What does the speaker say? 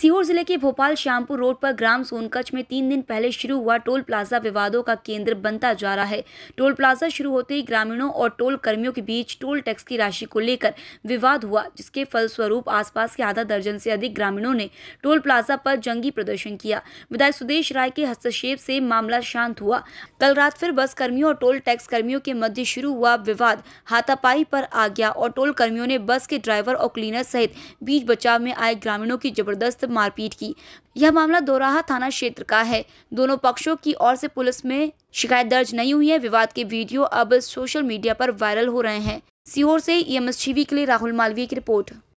सीहोर जिले के भोपाल श्यामपुर रोड पर ग्राम सोनकच्छ में तीन दिन पहले शुरू हुआ टोल प्लाजा विवादों का केंद्र बनता जा रहा है टोल प्लाजा शुरू होते ही ग्रामीणों और टोल कर्मियों के बीच टोल टैक्स की राशि को लेकर विवाद हुआ जिसके फलस्वरूप आसपास के आधा दर्जन से अधिक ग्रामीणों ने टोल प्लाजा पर जंगी प्रदर्शन किया विधायक सुदेश राय के हस्तक्षेप से मामला शांत हुआ कल रात फिर बस कर्मियों और टोल टैक्स कर्मियों के मध्य शुरू हुआ विवाद हाथापाई पर आ गया और टोल कर्मियों ने बस के ड्राइवर और क्लीनर सहित बीच बचाव में आए ग्रामीणों की जबरदस्त मारपीट की यह मामला दोराहा थाना क्षेत्र का है दोनों पक्षों की ओर से पुलिस में शिकायत दर्ज नहीं हुई है विवाद के वीडियो अब सोशल मीडिया पर वायरल हो रहे हैं सीहोर से ई एम के लिए राहुल मालवीय की रिपोर्ट